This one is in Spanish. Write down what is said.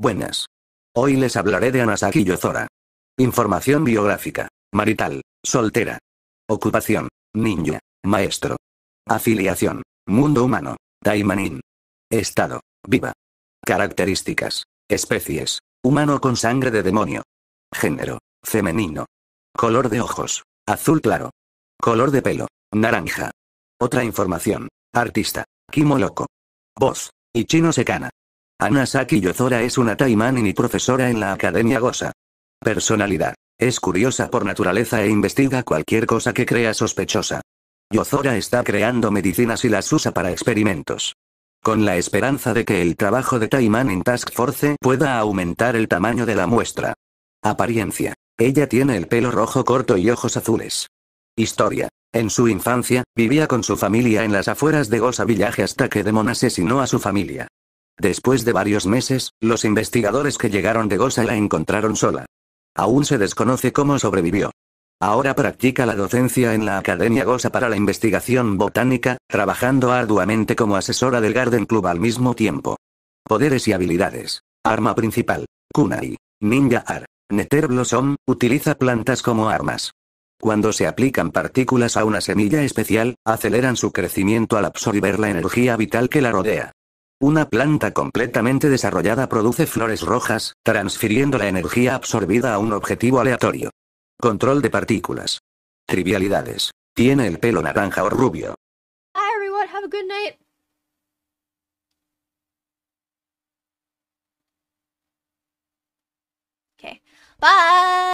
Buenas. Hoy les hablaré de Anasaki Yozora. Información biográfica. Marital. Soltera. Ocupación. Ninja. Maestro. Afiliación. Mundo humano. Taimanin. Estado. Viva. Características. Especies. Humano con sangre de demonio. Género. Femenino. Color de ojos. Azul claro. Color de pelo. Naranja. Otra información. Artista. Kimo Loco. Voz. Ichino Sekana. Anasaki Yozora es una Taimanin y profesora en la Academia Gosa. Personalidad. Es curiosa por naturaleza e investiga cualquier cosa que crea sospechosa. Yozora está creando medicinas y las usa para experimentos. Con la esperanza de que el trabajo de Taimanin Task Force pueda aumentar el tamaño de la muestra. Apariencia. Ella tiene el pelo rojo corto y ojos azules. Historia. En su infancia, vivía con su familia en las afueras de Gosa Village hasta que Demon asesinó a su familia. Después de varios meses, los investigadores que llegaron de Gosa la encontraron sola. Aún se desconoce cómo sobrevivió. Ahora practica la docencia en la Academia Gosa para la investigación botánica, trabajando arduamente como asesora del Garden Club al mismo tiempo. Poderes y habilidades. Arma principal. Kunai. Ninja Art. Nether utiliza plantas como armas. Cuando se aplican partículas a una semilla especial, aceleran su crecimiento al absorber la energía vital que la rodea. Una planta completamente desarrollada produce flores rojas, transfiriendo la energía absorbida a un objetivo aleatorio. Control de partículas. Trivialidades. Tiene el pelo naranja o rubio. Hi everyone, have a good night. Okay. Bye.